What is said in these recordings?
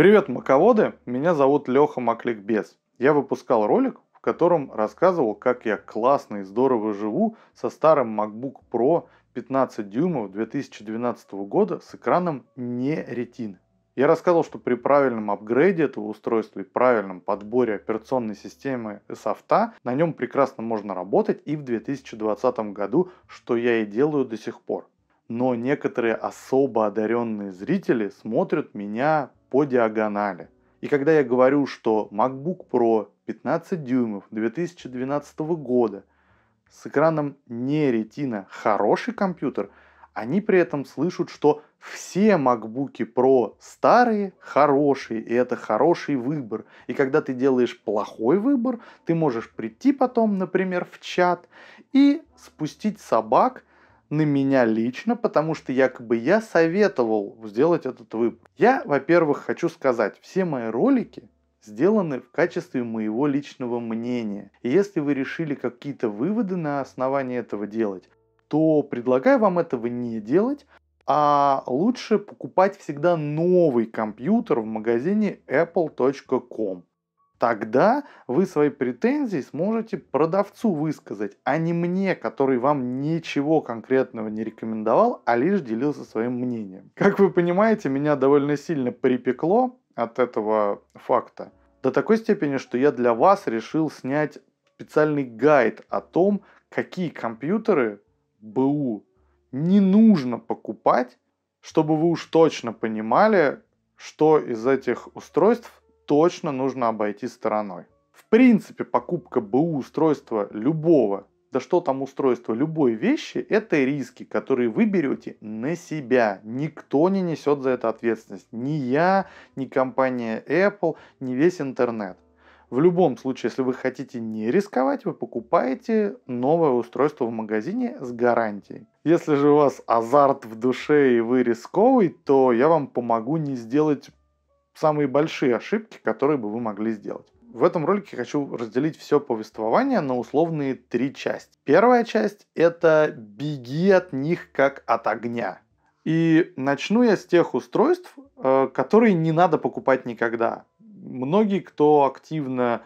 Привет, маководы! Меня зовут Леха Макликбес. Я выпускал ролик, в котором рассказывал, как я классно и здорово живу со старым MacBook Pro 15 дюймов 2012 года с экраном не ретин. Я рассказывал, что при правильном апгрейде этого устройства и правильном подборе операционной системы софта на нем прекрасно можно работать и в 2020 году, что я и делаю до сих пор но некоторые особо одаренные зрители смотрят меня по диагонали. И когда я говорю, что MacBook Pro 15 дюймов 2012 года с экраном не Retina хороший компьютер, они при этом слышат, что все MacBook Pro старые хорошие, и это хороший выбор. И когда ты делаешь плохой выбор, ты можешь прийти потом, например, в чат и спустить собак – на меня лично, потому что якобы я советовал сделать этот выбор. Я, во-первых, хочу сказать, все мои ролики сделаны в качестве моего личного мнения. И если вы решили какие-то выводы на основании этого делать, то предлагаю вам этого не делать, а лучше покупать всегда новый компьютер в магазине apple.com тогда вы свои претензии сможете продавцу высказать, а не мне, который вам ничего конкретного не рекомендовал, а лишь делился своим мнением. Как вы понимаете, меня довольно сильно припекло от этого факта. До такой степени, что я для вас решил снять специальный гайд о том, какие компьютеры БУ не нужно покупать, чтобы вы уж точно понимали, что из этих устройств точно нужно обойти стороной. В принципе, покупка БУ устройства любого, да что там устройство, любой вещи, это риски, которые вы берете на себя. Никто не несет за это ответственность. Ни я, ни компания Apple, ни весь интернет. В любом случае, если вы хотите не рисковать, вы покупаете новое устройство в магазине с гарантией. Если же у вас азарт в душе и вы рисковый, то я вам помогу не сделать самые большие ошибки, которые бы вы могли сделать. В этом ролике хочу разделить все повествование на условные три части. Первая часть – это «беги от них, как от огня». И начну я с тех устройств, э, которые не надо покупать никогда. Многие, кто активно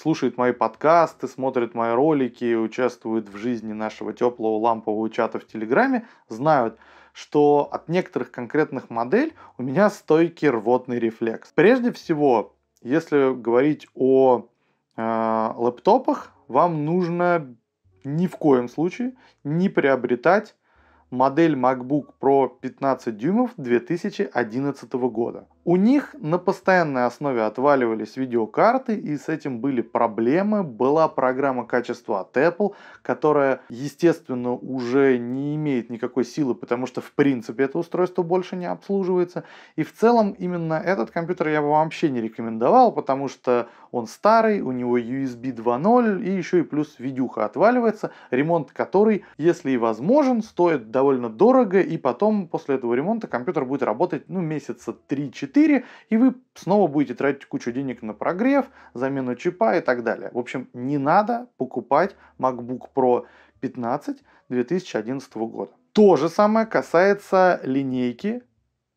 слушает мои подкасты, смотрит мои ролики, участвует в жизни нашего теплого лампового чата в Телеграме, знают – что от некоторых конкретных модель у меня стойкий рвотный рефлекс. Прежде всего, если говорить о э, лэптопах, вам нужно ни в коем случае не приобретать модель MacBook Pro 15 дюймов 2011 года. У них на постоянной основе отваливались видеокарты, и с этим были проблемы. Была программа качества от Apple, которая, естественно, уже не имеет никакой силы, потому что, в принципе, это устройство больше не обслуживается. И в целом, именно этот компьютер я бы вообще не рекомендовал, потому что он старый, у него USB 2.0, и еще и плюс видюха отваливается, ремонт которой, если и возможен, стоит довольно довольно дорого, и потом после этого ремонта компьютер будет работать ну, месяца 3-4, и вы снова будете тратить кучу денег на прогрев, замену чипа и так далее. В общем, не надо покупать MacBook Pro 15 2011 года. То же самое касается линейки,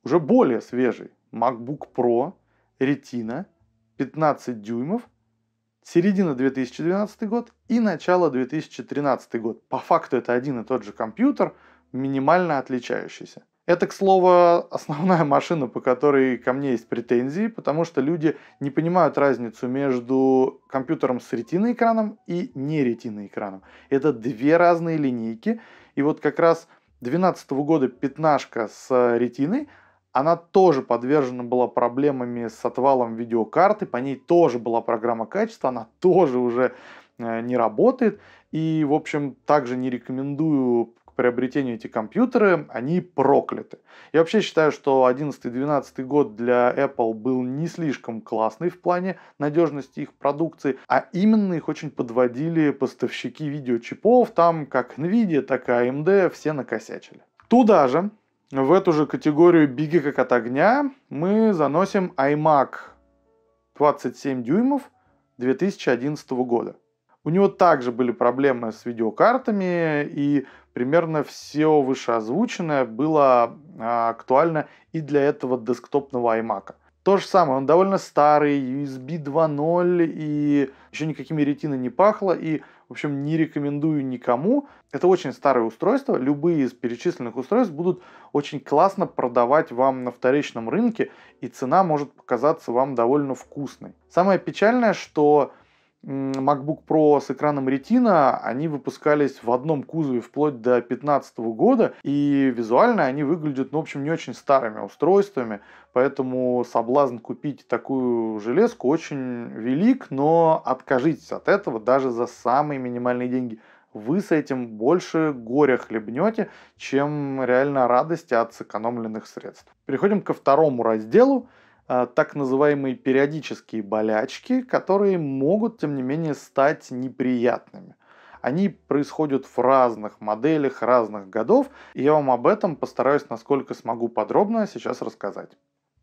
уже более свежей, MacBook Pro Retina 15 дюймов середина 2012 год и начало 2013 год. По факту это один и тот же компьютер, минимально отличающийся. Это, к слову, основная машина, по которой ко мне есть претензии, потому что люди не понимают разницу между компьютером с ретиноэкраном и не ретиноэкраном. Это две разные линейки, и вот как раз 2012 года пятнашка с ретиной, она тоже подвержена была проблемами с отвалом видеокарты, по ней тоже была программа качества, она тоже уже э, не работает. И, в общем, также не рекомендую приобретению эти компьютеры, они прокляты. Я вообще считаю, что 2011-2012 год для Apple был не слишком классный в плане надежности их продукции, а именно их очень подводили поставщики видеочипов, там как Nvidia, так и AMD, все накосячили. Туда же, в эту же категорию «Беги как от огня» мы заносим iMac 27 дюймов 2011 года. У него также были проблемы с видеокартами, и примерно все вышеозвученное было а, актуально и для этого десктопного iMac. То же самое, он довольно старый, USB 2.0 и еще никакими ретины не пахло, и, в общем, не рекомендую никому. Это очень старое устройство, любые из перечисленных устройств будут очень классно продавать вам на вторичном рынке, и цена может показаться вам довольно вкусной. Самое печальное, что MacBook Pro с экраном Retina, они выпускались в одном кузове вплоть до 2015 года, и визуально они выглядят, ну, в общем, не очень старыми устройствами, поэтому соблазн купить такую железку очень велик, но откажитесь от этого даже за самые минимальные деньги. Вы с этим больше горя хлебнете, чем реально радости от сэкономленных средств. Переходим ко второму разделу – а, так называемые периодические болячки, которые могут, тем не менее, стать неприятными. Они происходят в разных моделях, разных годов, и я вам об этом постараюсь, насколько смогу подробно сейчас рассказать.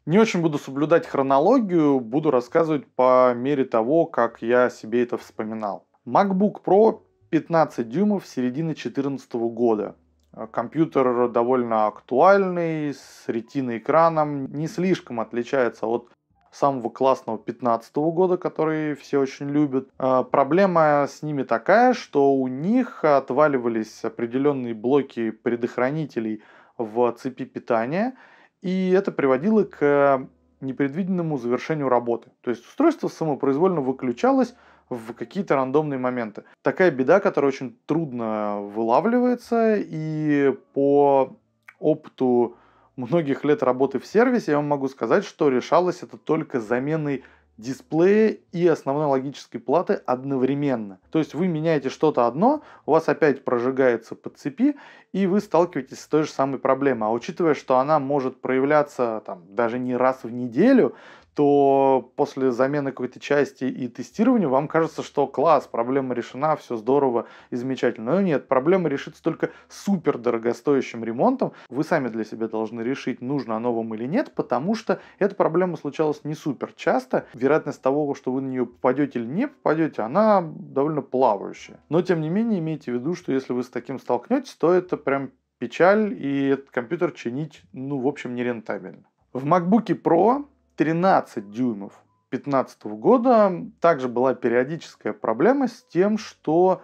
Не очень буду соблюдать хронологию, буду рассказывать по мере того, как я себе это вспоминал. MacBook Pro 15 дюймов середины 2014 года. Э, компьютер довольно актуальный, с ретино-экраном, не слишком отличается от самого классного 15 года, который все очень любят. Э, проблема с ними такая, что у них отваливались определенные блоки предохранителей в цепи питания, и это приводило к непредвиденному завершению работы. То есть устройство самопроизвольно выключалось, в какие-то рандомные моменты. Такая беда, которая очень трудно вылавливается, и по опыту многих лет работы в сервисе я вам могу сказать, что решалось это только заменой дисплея и основной логической платы одновременно. То есть вы меняете что-то одно, у вас опять прожигается под цепи, и вы сталкиваетесь с той же самой проблемой. А учитывая, что она может проявляться там, даже не раз в неделю, то после замены какой-то части и тестирования вам кажется, что класс, проблема решена, все здорово и замечательно. Но нет, проблема решится только супер дорогостоящим ремонтом. Вы сами для себя должны решить, нужно оно вам или нет, потому что эта проблема случалась не супер часто. Вероятность того, что вы на нее попадете или не попадете, она довольно плавающая. Но тем не менее имейте в виду, что если вы с таким столкнетесь, то это прям печаль, и этот компьютер чинить, ну, в общем, нерентабельно. В MacBook Pro 13 дюймов 2015 года также была периодическая проблема с тем, что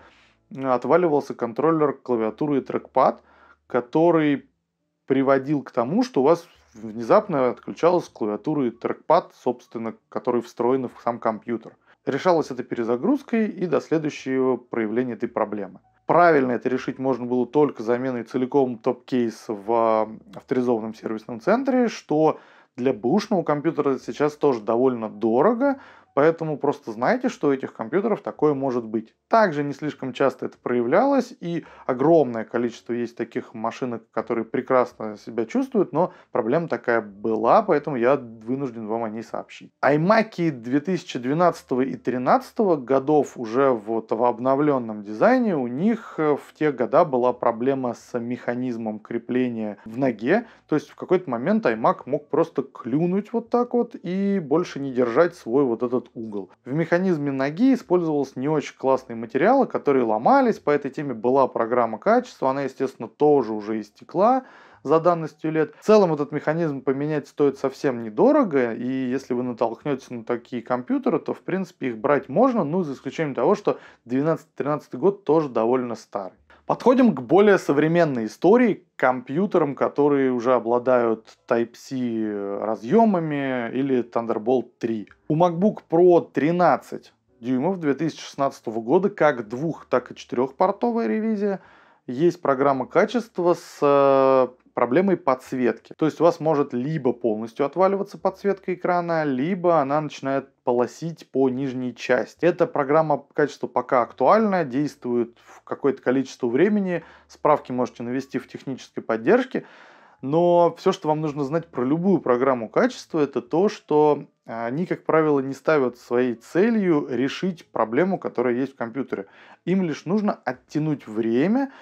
отваливался контроллер клавиатуры и трекпад, который приводил к тому, что у вас внезапно отключалась клавиатура и трекпад, собственно, который встроен в сам компьютер. Решалось это перезагрузкой и до следующего проявления этой проблемы. Правильно это решить можно было только заменой целиком топ-кейс в а, авторизованном сервисном центре, что для бэушного компьютера сейчас тоже довольно дорого, Поэтому просто знайте, что у этих компьютеров такое может быть. Также не слишком часто это проявлялось, и огромное количество есть таких машинок, которые прекрасно себя чувствуют, но проблема такая была, поэтому я вынужден вам о ней сообщить. iMac 2012 и 2013 годов уже вот в обновленном дизайне у них э, в те года была проблема с механизмом крепления в ноге, то есть в какой-то момент iMac мог просто клюнуть вот так вот и больше не держать свой вот этот угол. В механизме ноги использовался не очень классный материал, которые ломались, по этой теме была программа качества, она, естественно, тоже уже истекла за данностью лет. В целом этот механизм поменять стоит совсем недорого, и если вы натолкнетесь на такие компьютеры, то в принципе их брать можно, ну за исключением того, что 12-13 год тоже довольно старый. Подходим к более современной истории, к компьютерам, которые уже обладают Type-C э, разъемами или Thunderbolt 3. У MacBook Pro 13 дюймов 2016 года, как двух, так и четырехпортовая ревизия, есть программа качества с э, проблемой подсветки. То есть у вас может либо полностью отваливаться подсветка экрана, либо она начинает полосить по нижней части. Эта программа качества пока актуальна, действует в какое-то количество времени. Справки можете навести в технической поддержке. Но все, что вам нужно знать про любую программу качества, это то, что э, они, как правило, не ставят своей целью решить проблему, которая есть в компьютере. Им лишь нужно оттянуть время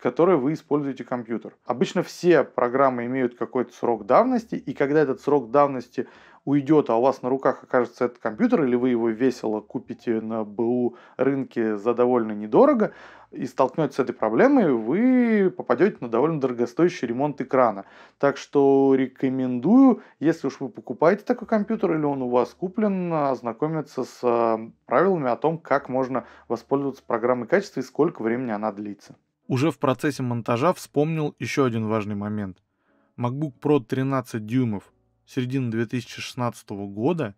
которой вы используете компьютер. Обычно все программы имеют какой-то срок давности, и когда этот срок давности уйдет, а у вас на руках окажется этот компьютер, или вы его весело купите на БУ рынке за довольно недорого, и столкнетесь с этой проблемой, вы попадете на довольно дорогостоящий ремонт экрана. Так что рекомендую, если уж вы покупаете такой компьютер или он у вас куплен, ознакомиться с э, правилами о том, как можно воспользоваться программой качества и сколько времени она длится уже в процессе монтажа вспомнил еще один важный момент. MacBook Pro 13 дюймов середины 2016 года,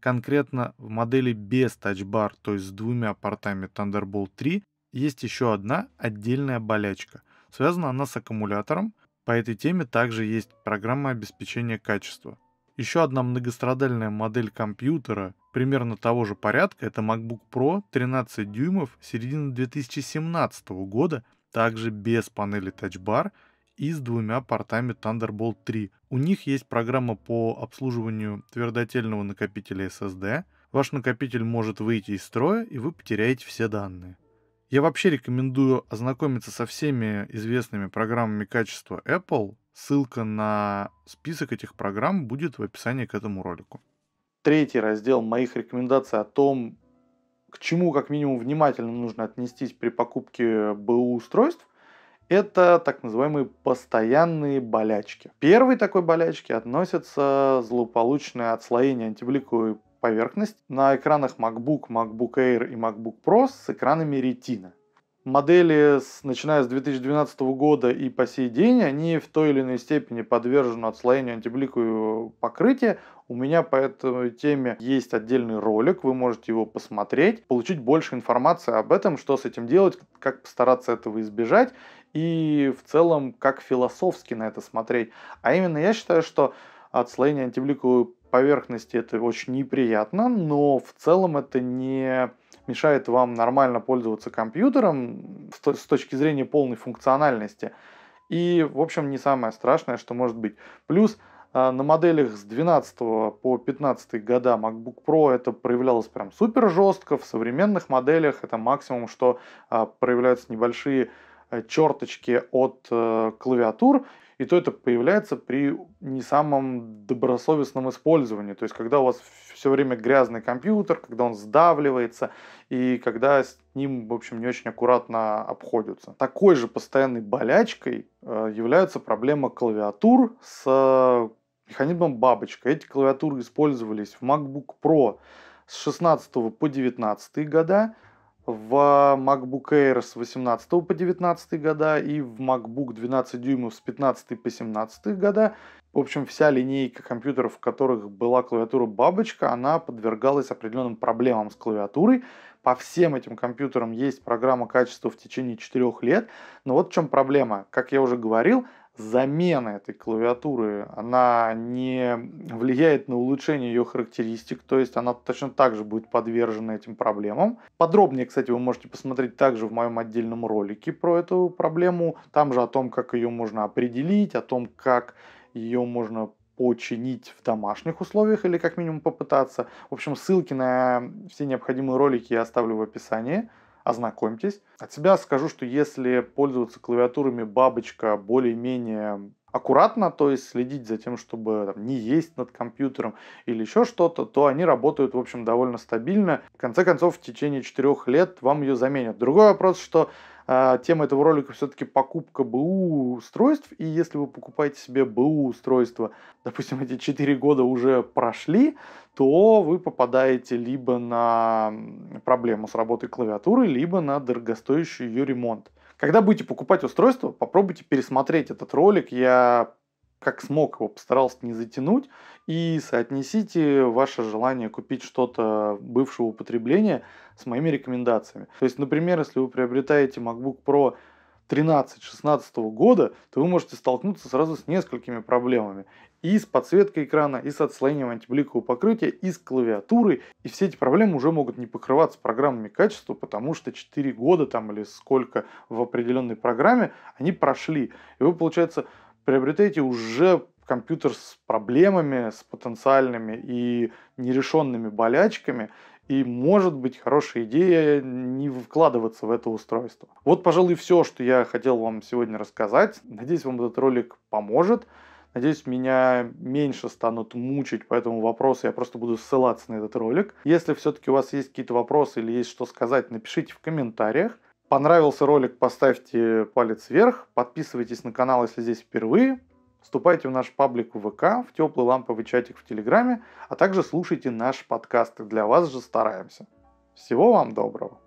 конкретно в модели без Touch Bar, то есть с двумя портами Thunderbolt 3, есть еще одна отдельная болячка. Связана она с аккумулятором, по этой теме также есть программа обеспечения качества. Еще одна многострадальная модель компьютера примерно того же порядка – это MacBook Pro 13 дюймов середины 2017 года также без панели Touch Bar и с двумя портами Thunderbolt 3. У них есть программа по обслуживанию твердотельного накопителя SSD. Ваш накопитель может выйти из строя, и вы потеряете все данные. Я вообще рекомендую ознакомиться со всеми известными программами качества Apple. Ссылка на список этих программ будет в описании к этому ролику. Третий раздел моих рекомендаций о том, к чему как минимум внимательно нужно отнестись при покупке БУ устройств, это так называемые постоянные болячки. Первой такой болячке относится злополучное отслоение антибликовой поверхности на экранах MacBook, MacBook Air и MacBook Pro с экранами Retina модели, с, начиная с 2012 года и по сей день, они в той или иной степени подвержены отслоению антибликового э, покрытия. У меня по этой теме есть отдельный ролик, вы можете его посмотреть, получить больше информации об этом, что с этим делать, как постараться этого избежать и в целом как философски на это смотреть. А именно я считаю, что отслоение антибликовой поверхности это очень неприятно, но в целом это не мешает вам нормально пользоваться компьютером с точки зрения полной функциональности. И, в общем, не самое страшное, что может быть. Плюс а, на моделях с 12 по 15 года MacBook Pro это проявлялось прям супер жестко. В современных моделях это максимум, что а, проявляются небольшие а, черточки от э, клавиатур. И то это появляется при не самом добросовестном использовании. То есть, когда у вас все время грязный компьютер, когда он сдавливается, и когда с ним, в общем, не очень аккуратно обходятся. Такой же постоянной болячкой э, является проблема клавиатур с механизмом бабочка. Эти клавиатуры использовались в MacBook Pro с 16 по 19 года, в MacBook Air с 18 по 19 года и в MacBook 12 дюймов с 15 по 17 года. В общем, вся линейка компьютеров, в которых была клавиатура бабочка, она подвергалась определенным проблемам с клавиатурой. По всем этим компьютерам есть программа качества в течение 4 лет. Но вот в чем проблема. Как я уже говорил, замена этой клавиатуры, она не влияет на улучшение ее характеристик, то есть она точно так же будет подвержена этим проблемам. Подробнее, кстати, вы можете посмотреть также в моем отдельном ролике про эту проблему, там же о том, как ее можно определить, о том, как ее можно починить в домашних условиях или как минимум попытаться. В общем, ссылки на все необходимые ролики я оставлю в описании ознакомьтесь. От себя скажу, что если пользоваться клавиатурами бабочка более-менее аккуратно, то есть следить за тем, чтобы там, не есть над компьютером или еще что-то, то они работают, в общем, довольно стабильно. В конце концов, в течение 4 лет вам ее заменят. Другой вопрос, что а, тема этого ролика все-таки покупка БУ устройств, и если вы покупаете себе БУ устройство, допустим, эти 4 года уже прошли, то вы попадаете либо на проблему с работой клавиатуры, либо на дорогостоящий ее ремонт. Когда будете покупать устройство, попробуйте пересмотреть этот ролик. Я как смог, его постарался не затянуть, и соотнесите ваше желание купить что-то бывшего употребления с моими рекомендациями. То есть, например, если вы приобретаете MacBook Pro 13-16 года, то вы можете столкнуться сразу с несколькими проблемами. И с подсветкой экрана, и с отслоением антибликового покрытия, и с клавиатурой. И все эти проблемы уже могут не покрываться программами качества, потому что 4 года там или сколько в определенной программе они прошли. И вы, получается, приобретаете уже компьютер с проблемами, с потенциальными и нерешенными болячками, и может быть хорошая идея не вкладываться в это устройство. Вот, пожалуй, все, что я хотел вам сегодня рассказать. Надеюсь, вам этот ролик поможет. Надеюсь, меня меньше станут мучить по этому вопросу, я просто буду ссылаться на этот ролик. Если все-таки у вас есть какие-то вопросы или есть что сказать, напишите в комментариях. Понравился ролик, поставьте палец вверх, подписывайтесь на канал, если здесь впервые, вступайте в наш паблик в ВК, в теплый ламповый чатик в Телеграме, а также слушайте наш подкаст, для вас же стараемся. Всего вам доброго!